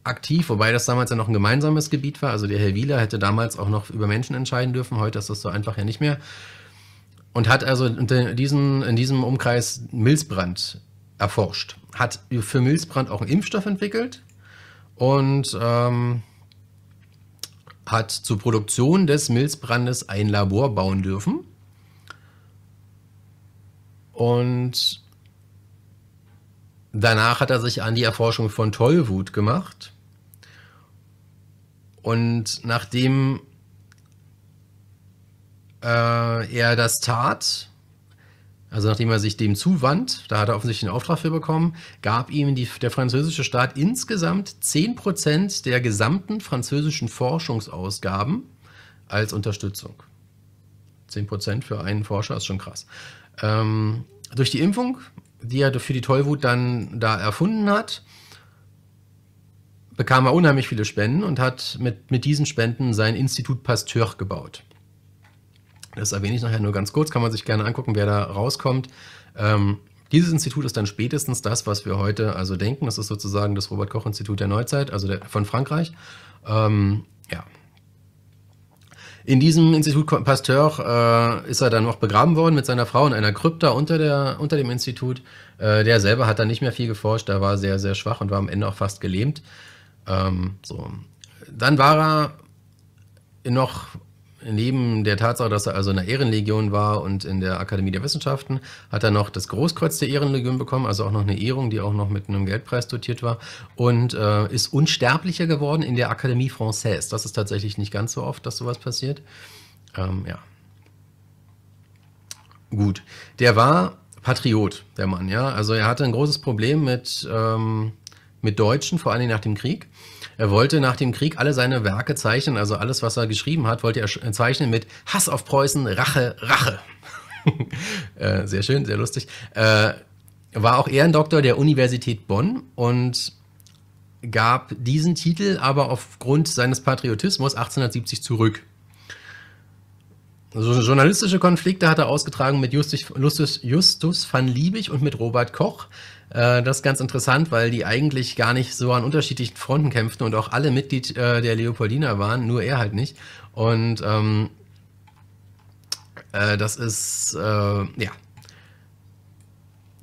Speaker 1: aktiv, wobei das damals ja noch ein gemeinsames Gebiet war. Also der Herr Wieler hätte damals auch noch über Menschen entscheiden dürfen, heute ist das so einfach ja nicht mehr. Und hat also in, diesen, in diesem Umkreis Milzbrand erforscht. Hat für Milzbrand auch einen Impfstoff entwickelt und ähm, hat zur Produktion des Milzbrandes ein Labor bauen dürfen. Und danach hat er sich an die Erforschung von Tollwut gemacht. Und nachdem äh, er das tat, also nachdem er sich dem zuwandt, da hat er offensichtlich einen Auftrag für bekommen, gab ihm die, der französische Staat insgesamt 10% der gesamten französischen Forschungsausgaben als Unterstützung. 10% für einen Forscher ist schon krass. Ähm, durch die Impfung, die er für die Tollwut dann da erfunden hat, bekam er unheimlich viele Spenden und hat mit, mit diesen Spenden sein Institut Pasteur gebaut. Das erwähne ich nachher nur ganz kurz, kann man sich gerne angucken, wer da rauskommt. Ähm, dieses Institut ist dann spätestens das, was wir heute also denken. Das ist sozusagen das Robert-Koch-Institut der Neuzeit, also der, von Frankreich. Ähm, ja. In diesem Institut Pasteur äh, ist er dann noch begraben worden mit seiner Frau in einer Krypta unter, der, unter dem Institut. Äh, der selber hat dann nicht mehr viel geforscht, er war sehr, sehr schwach und war am Ende auch fast gelähmt. Ähm, so. Dann war er noch neben der Tatsache, dass er also in der Ehrenlegion war und in der Akademie der Wissenschaften, hat er noch das Großkreuz der Ehrenlegion bekommen, also auch noch eine Ehrung, die auch noch mit einem Geldpreis dotiert war und äh, ist unsterblicher geworden in der Akademie Française. Das ist tatsächlich nicht ganz so oft, dass sowas passiert. Ähm, ja. Gut. Der war Patriot, der Mann, ja. Also er hatte ein großes Problem mit. Ähm, mit Deutschen, vor allem nach dem Krieg. Er wollte nach dem Krieg alle seine Werke zeichnen, also alles, was er geschrieben hat, wollte er äh, zeichnen mit Hass auf Preußen, Rache, Rache. Äh, sehr schön, sehr lustig. Äh, war auch Ehrendoktor der Universität Bonn und gab diesen Titel aber aufgrund seines Patriotismus 1870 zurück. Also journalistische Konflikte hat er ausgetragen mit Justus, Justus van Liebig und mit Robert Koch. Äh, das ist ganz interessant, weil die eigentlich gar nicht so an unterschiedlichen Fronten kämpften und auch alle Mitglied äh, der Leopoldina waren, nur er halt nicht. Und ähm, äh, das ist, äh, ja,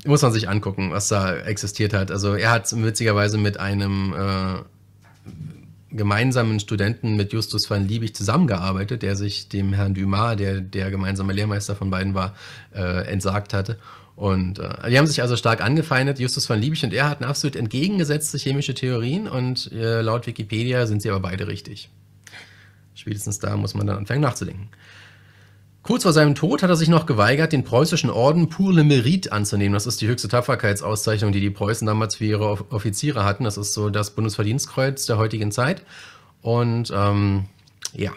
Speaker 1: muss man sich angucken, was da existiert hat. Also er hat witzigerweise mit einem äh, gemeinsamen Studenten mit Justus van Liebig zusammengearbeitet, der sich dem Herrn Dumas, der der gemeinsame Lehrmeister von beiden war, äh, entsagt hatte. Und äh, die haben sich also stark angefeindet. Justus van Liebig und er hatten absolut entgegengesetzte chemische Theorien und äh, laut Wikipedia sind sie aber beide richtig. Spätestens da muss man dann anfangen nachzudenken. Kurz vor seinem Tod hat er sich noch geweigert, den preußischen Orden Pour le Mérite anzunehmen. Das ist die höchste Tapferkeitsauszeichnung, die die Preußen damals für ihre Offiziere hatten. Das ist so das Bundesverdienstkreuz der heutigen Zeit. Und ähm, ja.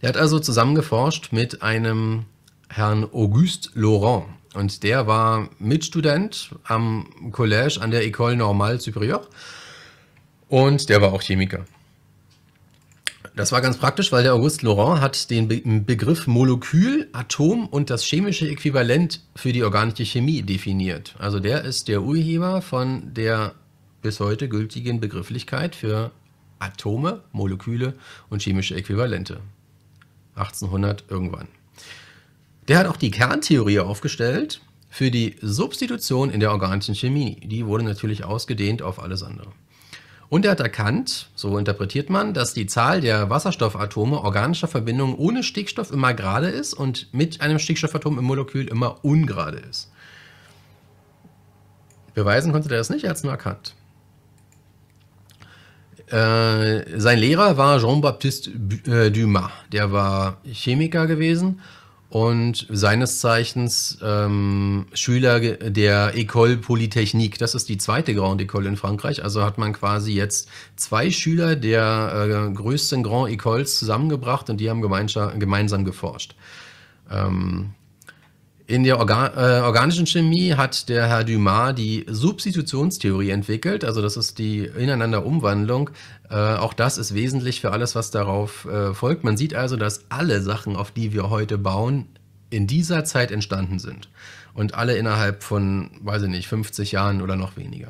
Speaker 1: Er hat also zusammengeforscht mit einem Herrn Auguste Laurent. Und der war Mitstudent am Collège an der École Normale Supérieure. Und der war auch Chemiker. Das war ganz praktisch, weil der Auguste Laurent hat den Be Begriff Molekül, Atom und das chemische Äquivalent für die organische Chemie definiert. Also der ist der Urheber von der bis heute gültigen Begrifflichkeit für Atome, Moleküle und chemische Äquivalente. 1800 irgendwann. Der hat auch die Kerntheorie aufgestellt für die Substitution in der organischen Chemie. Die wurde natürlich ausgedehnt auf alles andere. Und er hat erkannt, so interpretiert man, dass die Zahl der Wasserstoffatome organischer Verbindungen ohne Stickstoff immer gerade ist und mit einem Stickstoffatom im Molekül immer ungerade ist. Beweisen konnte er das nicht, er hat es nur erkannt. Äh, sein Lehrer war Jean-Baptiste Dumas. Der war Chemiker gewesen und seines Zeichens ähm, Schüler der École Polytechnique. Das ist die zweite Grande École in Frankreich. Also hat man quasi jetzt zwei Schüler der äh, größten Grand Écoles zusammengebracht und die haben gemeinsam geforscht. Ähm, in der Organ äh, organischen Chemie hat der Herr Dumas die Substitutionstheorie entwickelt, also das ist die Ineinanderumwandlung. Äh, auch das ist wesentlich für alles, was darauf äh, folgt. Man sieht also, dass alle Sachen, auf die wir heute bauen, in dieser Zeit entstanden sind. Und alle innerhalb von, weiß ich nicht, 50 Jahren oder noch weniger.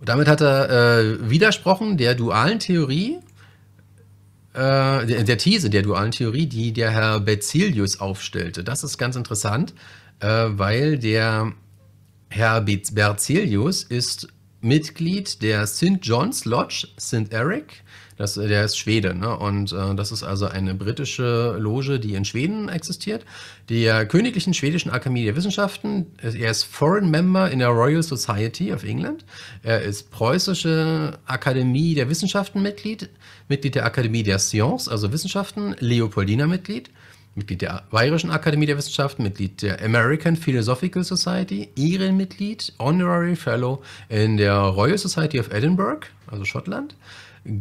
Speaker 1: Und damit hat er äh, widersprochen der dualen Theorie äh, der, These der dualen Theorie, die der Herr Bezilius aufstellte. Das ist ganz interessant, äh, weil der Herr Berzelius ist Mitglied der St. John's Lodge, St. Eric, das, äh, der ist Schwede. Ne? Und äh, das ist also eine britische Loge, die in Schweden existiert. Der Königlichen Schwedischen Akademie der Wissenschaften. Äh, er ist Foreign Member in der Royal Society of England. Er ist preußische Akademie der Wissenschaften Mitglied. Mitglied der Akademie der Sciences, also Wissenschaften. Leopoldiner Mitglied. Mitglied der Bayerischen Akademie der Wissenschaften, Mitglied der American Philosophical Society, Ehrenmitglied, Honorary Fellow in der Royal Society of Edinburgh, also Schottland,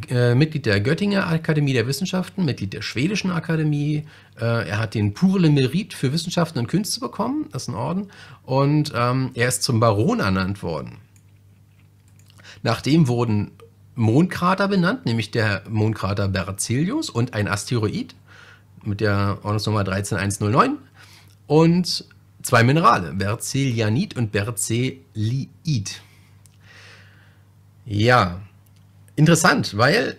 Speaker 1: äh, Mitglied der Göttinger Akademie der Wissenschaften, Mitglied der Schwedischen Akademie. Äh, er hat den Pour le Mérite für Wissenschaften und Künste bekommen, das ist ein Orden. Und ähm, er ist zum Baron ernannt worden. Nachdem wurden Mondkrater benannt, nämlich der Mondkrater Berzelius und ein Asteroid mit der Ordnungsnummer 13109 und zwei Minerale, Berzelianit und Berzeliit. Ja, Interessant, weil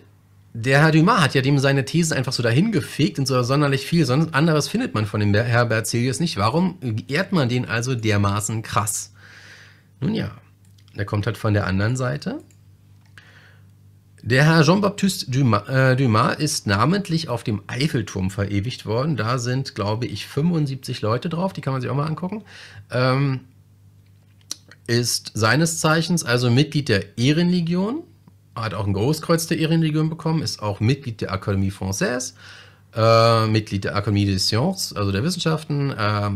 Speaker 1: der Herr Dumas hat ja dem seine These einfach so dahin gefegt und so sonderlich viel sonst anderes findet man von dem Herr Berzelius nicht. Warum ehrt man den also dermaßen krass? Nun ja, der kommt halt von der anderen Seite. Der Herr Jean-Baptiste Dumas, äh, Dumas, ist namentlich auf dem Eiffelturm verewigt worden. Da sind, glaube ich, 75 Leute drauf, die kann man sich auch mal angucken. Ähm, ist seines Zeichens also Mitglied der Ehrenlegion hat auch ein Großkreuz der Ehrenlegion bekommen, ist auch Mitglied der Akademie Française, äh, Mitglied der Akademie des Sciences, also der Wissenschaften, äh,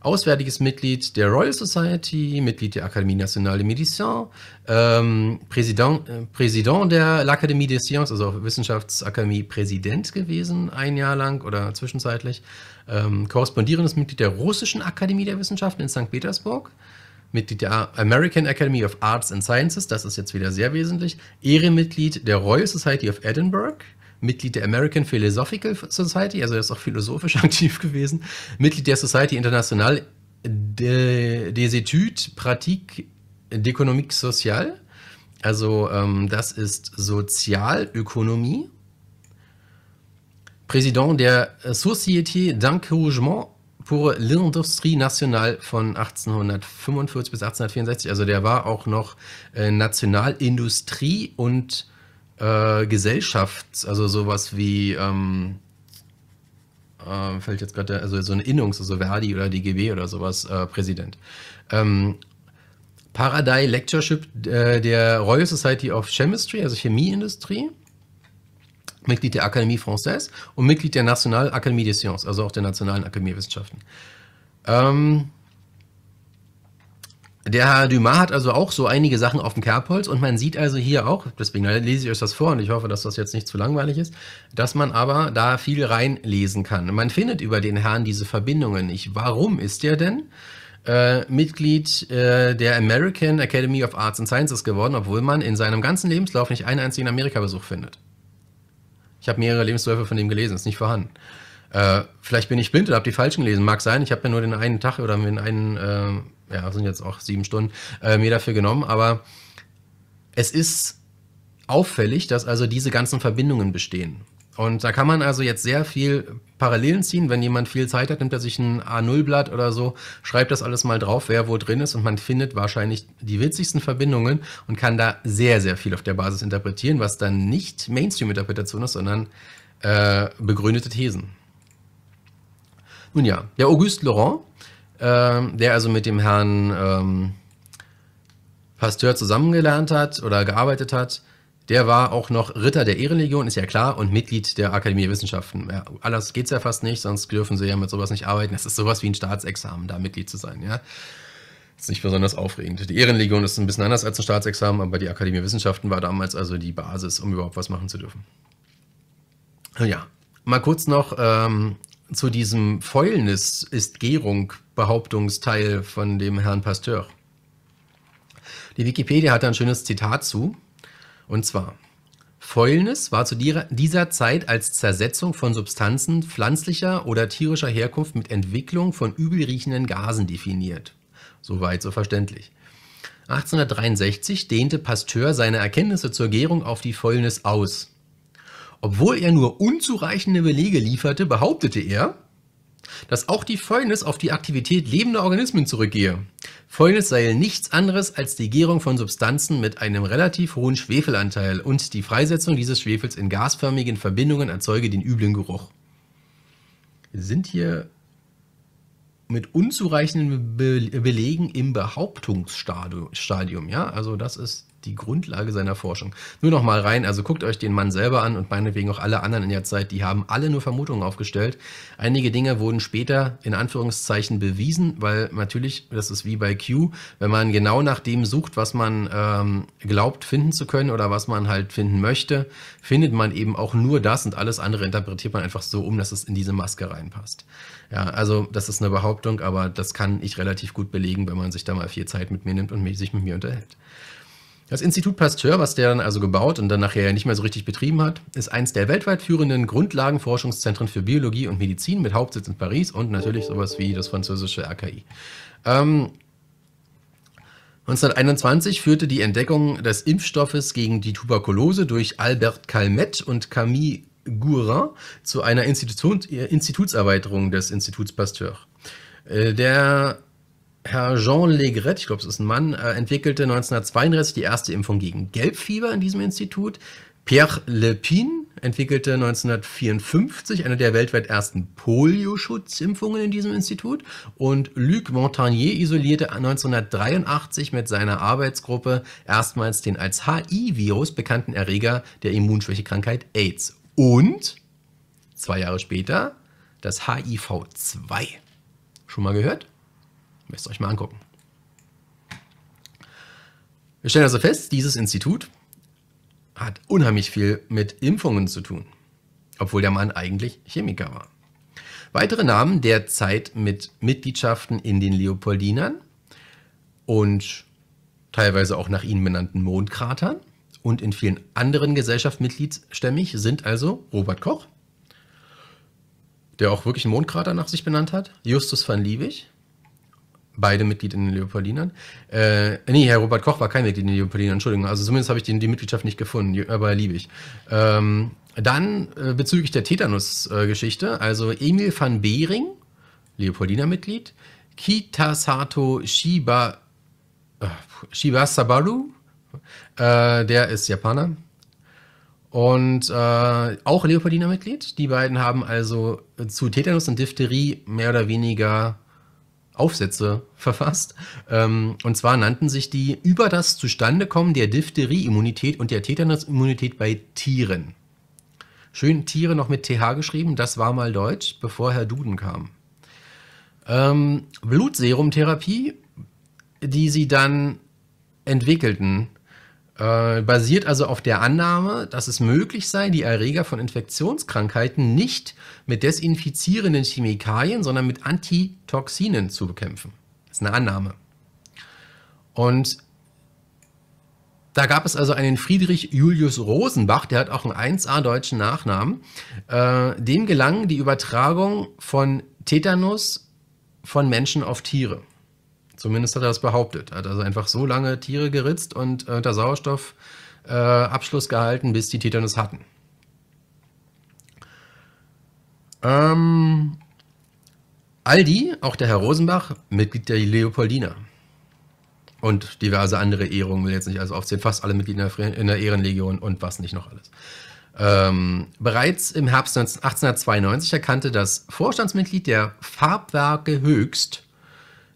Speaker 1: auswärtiges Mitglied der Royal Society, Mitglied der Akademie Nationale de Médecine, ähm, Präsident, äh, Präsident der L'Académie des Sciences, also Wissenschaftsakademie Präsident gewesen, ein Jahr lang oder zwischenzeitlich, ähm, korrespondierendes Mitglied der Russischen Akademie der Wissenschaften in St. Petersburg, Mitglied der American Academy of Arts and Sciences, das ist jetzt wieder sehr wesentlich, Ehrenmitglied der Royal Society of Edinburgh, Mitglied der American Philosophical Society, also er ist auch philosophisch aktiv gewesen, Mitglied der Society International de, des Etudes Pratiques d'Économique Sociale, also ähm, das ist Sozialökonomie, Präsident der Société d'Encouragement pure L'Industrie Nationale von 1845 bis 1864. Also der war auch noch äh, Nationalindustrie und äh, Gesellschaft, also sowas wie, ähm, äh, fällt jetzt gerade, also so eine Innungs-, also Verdi oder DGB oder sowas, äh, Präsident. Ähm, Paradise Lectureship äh, der Royal Society of Chemistry, also Chemieindustrie. Mitglied der Académie Française und Mitglied der National Académie des Sciences, also auch der Nationalen Akademie der Wissenschaften. Ähm, der Herr Dumas hat also auch so einige Sachen auf dem Kerbholz und man sieht also hier auch, deswegen lese ich euch das vor und ich hoffe, dass das jetzt nicht zu langweilig ist, dass man aber da viel reinlesen kann. Man findet über den Herrn diese Verbindungen nicht. Warum ist er denn äh, Mitglied äh, der American Academy of Arts and Sciences geworden, obwohl man in seinem ganzen Lebenslauf nicht einen einzigen Amerika-Besuch findet? Ich habe mehrere Lebensläufe von dem gelesen, ist nicht vorhanden. Äh, vielleicht bin ich blind oder habe die falschen gelesen, mag sein. Ich habe mir nur den einen Tag oder den einen, äh, ja, sind jetzt auch sieben Stunden, äh, mir dafür genommen. Aber es ist auffällig, dass also diese ganzen Verbindungen bestehen. Und da kann man also jetzt sehr viel Parallelen ziehen. Wenn jemand viel Zeit hat, nimmt er sich ein A0-Blatt oder so, schreibt das alles mal drauf, wer wo drin ist und man findet wahrscheinlich die witzigsten Verbindungen und kann da sehr, sehr viel auf der Basis interpretieren, was dann nicht Mainstream-Interpretation ist, sondern äh, begründete Thesen. Nun ja, der Auguste Laurent, äh, der also mit dem Herrn ähm, Pasteur zusammengelernt hat oder gearbeitet hat, der war auch noch Ritter der Ehrenlegion, ist ja klar, und Mitglied der Akademie der Wissenschaften. Ja, anders geht's ja fast nicht, sonst dürfen sie ja mit sowas nicht arbeiten. Das ist sowas wie ein Staatsexamen, da Mitglied zu sein, ja. Ist nicht besonders aufregend. Die Ehrenlegion ist ein bisschen anders als ein Staatsexamen, aber die Akademie der Wissenschaften war damals also die Basis, um überhaupt was machen zu dürfen. Ja, mal kurz noch ähm, zu diesem Fäulnis ist Gärung Behauptungsteil von dem Herrn Pasteur. Die Wikipedia hat da ein schönes Zitat zu. Und zwar, Fäulnis war zu dieser Zeit als Zersetzung von Substanzen pflanzlicher oder tierischer Herkunft mit Entwicklung von übelriechenden Gasen definiert. Soweit so verständlich. 1863 dehnte Pasteur seine Erkenntnisse zur Gärung auf die Fäulnis aus. Obwohl er nur unzureichende Belege lieferte, behauptete er, dass auch die Fäulnis auf die Aktivität lebender Organismen zurückgehe. Fäulnis sei nichts anderes als die Gärung von Substanzen mit einem relativ hohen Schwefelanteil und die Freisetzung dieses Schwefels in gasförmigen Verbindungen erzeuge den üblen Geruch. Wir sind hier mit unzureichenden Be Belegen im Behauptungsstadium. Ja? Also das ist die Grundlage seiner Forschung. Nur noch mal rein, also guckt euch den Mann selber an und meinetwegen auch alle anderen in der Zeit, die haben alle nur Vermutungen aufgestellt. Einige Dinge wurden später in Anführungszeichen bewiesen, weil natürlich, das ist wie bei Q, wenn man genau nach dem sucht, was man ähm, glaubt finden zu können oder was man halt finden möchte, findet man eben auch nur das und alles andere interpretiert man einfach so um, dass es in diese Maske reinpasst. Ja, also das ist eine Behauptung, aber das kann ich relativ gut belegen, wenn man sich da mal viel Zeit mit mir nimmt und sich mit mir unterhält. Das Institut Pasteur, was der dann also gebaut und dann nachher nicht mehr so richtig betrieben hat, ist eins der weltweit führenden Grundlagenforschungszentren für Biologie und Medizin mit Hauptsitz in Paris und natürlich sowas wie das französische RKI. Ähm, 1921 führte die Entdeckung des Impfstoffes gegen die Tuberkulose durch Albert Calmette und Camille Gourin zu einer Institut Institutserweiterung des Instituts Pasteur. Äh, der Herr Jean Legret, ich glaube, es ist ein Mann, äh, entwickelte 1932 die erste Impfung gegen Gelbfieber in diesem Institut. Pierre Lepine entwickelte 1954 eine der weltweit ersten Polioschutzimpfungen in diesem Institut und Luc Montagnier isolierte 1983 mit seiner Arbeitsgruppe erstmals den als HI-Virus bekannten Erreger der Immunschwächekrankheit AIDS und zwei Jahre später das HIV-2. Schon mal gehört? Müsst ihr euch mal angucken. Wir stellen also fest, dieses Institut hat unheimlich viel mit Impfungen zu tun, obwohl der Mann eigentlich Chemiker war. Weitere Namen derzeit mit Mitgliedschaften in den Leopoldinern und teilweise auch nach ihnen benannten Mondkratern und in vielen anderen Gesellschaften mitgliedsstämmig sind also Robert Koch, der auch wirklich einen Mondkrater nach sich benannt hat, Justus van Liebig, beide Mitglied in den Leopoldinern. Äh, nee, Herr Robert Koch war kein Mitglied in den Leopoldinern, Entschuldigung. Also zumindest habe ich die, die Mitgliedschaft nicht gefunden, aber liebe ich. Ähm, dann äh, bezüglich der Tetanus-Geschichte, äh, also Emil van Behring, Leopoldiner-Mitglied, Kitasato Shiba, äh, Shibasabaru, äh, der ist Japaner, und äh, auch Leopoldiner-Mitglied. Die beiden haben also zu Tetanus und Diphtherie mehr oder weniger Aufsätze verfasst. Ähm, und zwar nannten sich die über das Zustandekommen der Diphtherie-Immunität und der tetanus bei Tieren. Schön Tiere noch mit TH geschrieben, das war mal Deutsch, bevor Herr Duden kam. Ähm, Blutserumtherapie, die sie dann entwickelten äh, basiert also auf der Annahme, dass es möglich sei, die Erreger von Infektionskrankheiten nicht mit desinfizierenden Chemikalien, sondern mit Antitoxinen zu bekämpfen. Das ist eine Annahme. Und da gab es also einen Friedrich Julius Rosenbach, der hat auch einen 1a deutschen Nachnamen. Äh, dem gelang die Übertragung von Tetanus von Menschen auf Tiere. Zumindest hat er das behauptet. Er hat also einfach so lange Tiere geritzt und äh, unter Sauerstoff äh, gehalten, bis die Titan es hatten. Ähm, Aldi, auch der Herr Rosenbach, Mitglied der Leopoldina. Und diverse andere Ehrungen will jetzt nicht also aufzählen, fast alle Mitglieder in der Ehrenlegion und was nicht noch alles. Ähm, bereits im Herbst 1892 erkannte das Vorstandsmitglied der Farbwerke Höchst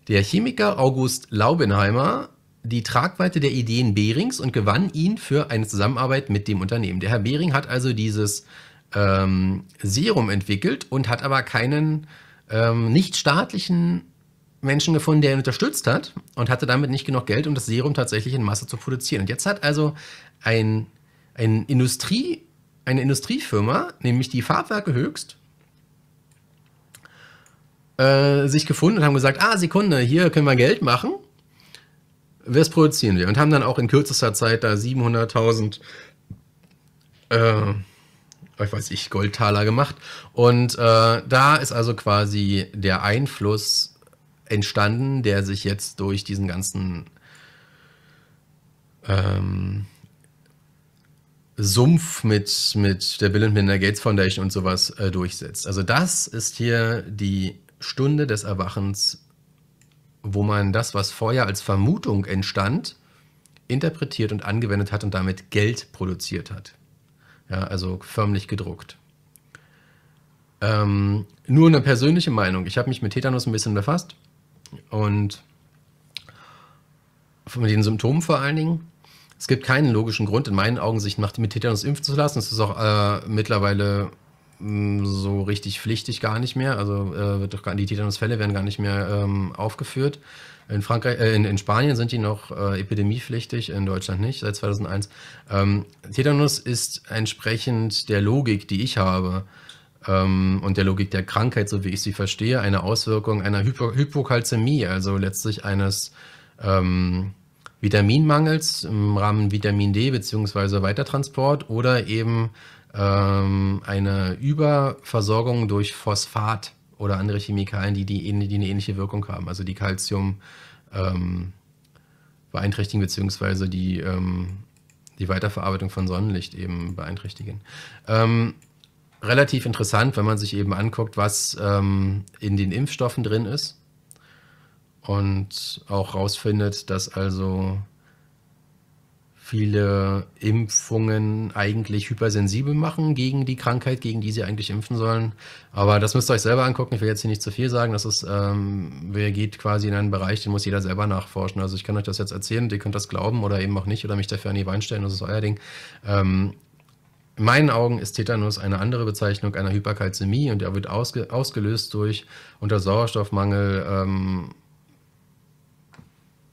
Speaker 1: der Chemiker August Laubenheimer die Tragweite der Ideen Behrings und gewann ihn für eine Zusammenarbeit mit dem Unternehmen. Der Herr Behring hat also dieses ähm, Serum entwickelt und hat aber keinen ähm, nicht staatlichen Menschen gefunden, der ihn unterstützt hat und hatte damit nicht genug Geld, um das Serum tatsächlich in Masse zu produzieren. Und jetzt hat also ein, ein Industrie, eine Industriefirma, nämlich die Farbwerke Höchst, äh, sich gefunden und haben gesagt, ah, Sekunde, hier können wir Geld machen. Das produzieren wir. Und haben dann auch in kürzester Zeit da 700.000, äh, ich weiß nicht, Goldtaler gemacht. Und äh, da ist also quasi der Einfluss entstanden, der sich jetzt durch diesen ganzen ähm, Sumpf mit, mit der Bill und Melinda Gates Foundation und sowas äh, durchsetzt. Also das ist hier die Stunde des Erwachens, wo man das, was vorher als Vermutung entstand, interpretiert und angewendet hat und damit Geld produziert hat. Ja, also förmlich gedruckt. Ähm, nur eine persönliche Meinung. Ich habe mich mit Tetanus ein bisschen befasst und mit den Symptomen vor allen Dingen. Es gibt keinen logischen Grund, in meinen Augen, sich mit Tetanus impfen zu lassen. Es ist auch äh, mittlerweile so richtig pflichtig gar nicht mehr. Also äh, wird doch gar, die Tetanusfälle werden gar nicht mehr ähm, aufgeführt. In, Frankreich, äh, in, in, Spanien sind die noch äh, epidemiepflichtig, in Deutschland nicht, seit 2001. Ähm, Tetanus ist entsprechend der Logik, die ich habe ähm, und der Logik der Krankheit, so wie ich sie verstehe, eine Auswirkung einer Hypo Hypokalzämie, also letztlich eines ähm, Vitaminmangels im Rahmen Vitamin D bzw. Weitertransport oder eben ähm, eine Überversorgung durch Phosphat oder andere Chemikalien, die, die, die eine ähnliche Wirkung haben, also die Calcium ähm, beeinträchtigen beziehungsweise die, ähm, die Weiterverarbeitung von Sonnenlicht eben beeinträchtigen. Ähm, relativ interessant, wenn man sich eben anguckt, was ähm, in den Impfstoffen drin ist und auch rausfindet, dass also viele Impfungen eigentlich hypersensibel machen gegen die Krankheit, gegen die sie eigentlich impfen sollen. Aber das müsst ihr euch selber angucken. Ich will jetzt hier nicht zu viel sagen. Das ist, ähm, wer geht quasi in einen Bereich, den muss jeder selber nachforschen. Also ich kann euch das jetzt erzählen, ihr könnt das glauben oder eben auch nicht oder mich dafür an die Wand stellen. Das ist euer Ding. Ähm, in meinen Augen ist Tetanus eine andere Bezeichnung einer Hyperkalzämie und er wird ausge ausgelöst durch unter Sauerstoffmangel ähm,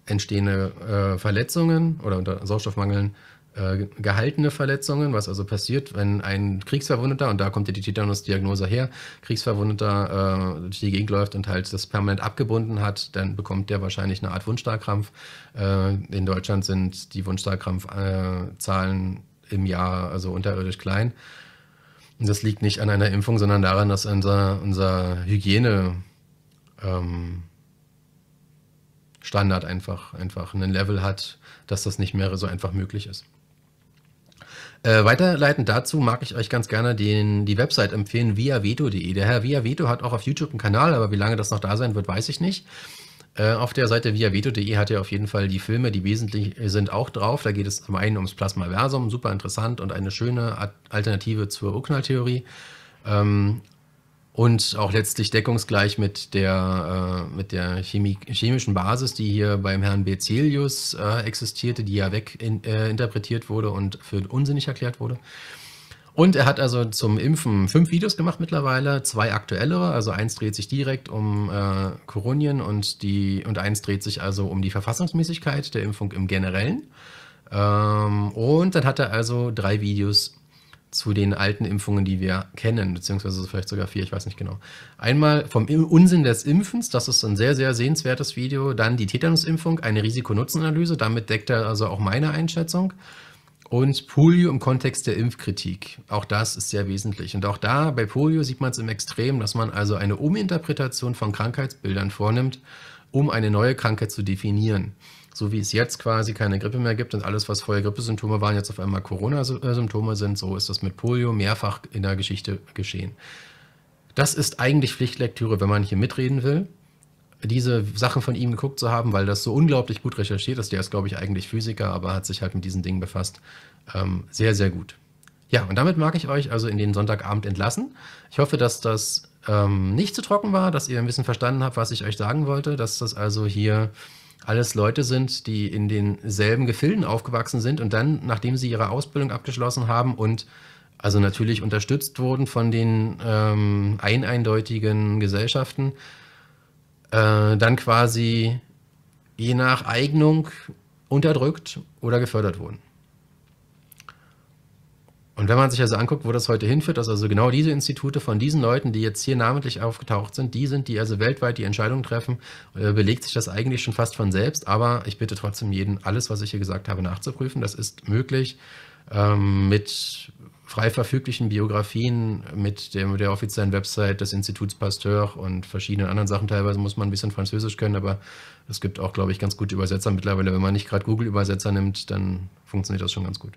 Speaker 1: entstehende äh, Verletzungen oder unter Sauerstoffmangeln äh, gehaltene Verletzungen, was also passiert, wenn ein Kriegsverwundeter, und da kommt ja die Tetanus-Diagnose her, Kriegsverwundeter äh, durch die Gegend läuft und halt das permanent abgebunden hat, dann bekommt der wahrscheinlich eine Art Wundstarkrampf. Äh, in Deutschland sind die Wundstarkrampfzahlen äh, im Jahr also unterirdisch klein. Und das liegt nicht an einer Impfung, sondern daran, dass unser, unser Hygiene ähm, Standard einfach, einfach einen Level hat, dass das nicht mehr so einfach möglich ist. Äh, weiterleitend dazu mag ich euch ganz gerne den, die Website empfehlen, viaveto.de. Der Herr Viaveto hat auch auf YouTube einen Kanal, aber wie lange das noch da sein wird, weiß ich nicht. Äh, auf der Seite viaveto.de hat er auf jeden Fall die Filme, die wesentlich sind, auch drauf. Da geht es zum einen ums Plasmaversum, super interessant und eine schöne Alternative zur Urknalltheorie. Ähm, und auch letztlich deckungsgleich mit der, äh, mit der Chemie, chemischen Basis, die hier beim Herrn Bezelius äh, existierte, die ja weginterpretiert äh, wurde und für unsinnig erklärt wurde. Und er hat also zum Impfen fünf Videos gemacht mittlerweile, zwei aktuellere. Also eins dreht sich direkt um äh, Coronien und, die, und eins dreht sich also um die Verfassungsmäßigkeit der Impfung im Generellen. Ähm, und dann hat er also drei Videos zu den alten Impfungen, die wir kennen, beziehungsweise vielleicht sogar vier, ich weiß nicht genau. Einmal vom Unsinn des Impfens, das ist ein sehr, sehr sehenswertes Video. Dann die Tetanusimpfung, eine Risiko-Nutzen-Analyse, damit deckt er also auch meine Einschätzung. Und Polio im Kontext der Impfkritik. Auch das ist sehr wesentlich. Und auch da bei Polio sieht man es im Extrem, dass man also eine Uminterpretation von Krankheitsbildern vornimmt um eine neue Krankheit zu definieren. So wie es jetzt quasi keine Grippe mehr gibt und alles, was vorher Grippesymptome waren, jetzt auf einmal Corona-Symptome sind, so ist das mit Polio mehrfach in der Geschichte geschehen. Das ist eigentlich Pflichtlektüre, wenn man hier mitreden will diese Sachen von ihm geguckt zu haben, weil das so unglaublich gut recherchiert ist. Der ist, glaube ich, eigentlich Physiker, aber hat sich halt mit diesen Dingen befasst. Ähm, sehr, sehr gut. Ja, und damit mag ich euch also in den Sonntagabend entlassen. Ich hoffe, dass das ähm, nicht zu trocken war, dass ihr ein bisschen verstanden habt, was ich euch sagen wollte, dass das also hier alles Leute sind, die in denselben Gefilden aufgewachsen sind und dann, nachdem sie ihre Ausbildung abgeschlossen haben und also natürlich unterstützt wurden von den ähm, eineindeutigen Gesellschaften, äh, dann quasi je nach Eignung unterdrückt oder gefördert wurden. Und wenn man sich also anguckt, wo das heute hinführt, dass also genau diese Institute von diesen Leuten, die jetzt hier namentlich aufgetaucht sind, die sind, die also weltweit die Entscheidungen treffen, äh, belegt sich das eigentlich schon fast von selbst. Aber ich bitte trotzdem jeden, alles, was ich hier gesagt habe, nachzuprüfen. Das ist möglich ähm, mit frei verfüglichen Biografien, mit dem, der offiziellen Website des Instituts Pasteur und verschiedenen anderen Sachen. Teilweise muss man ein bisschen Französisch können, aber es gibt auch, glaube ich, ganz gute Übersetzer mittlerweile. Wenn man nicht gerade Google-Übersetzer nimmt, dann funktioniert das schon ganz gut.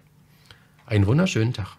Speaker 1: Einen wunderschönen Tag.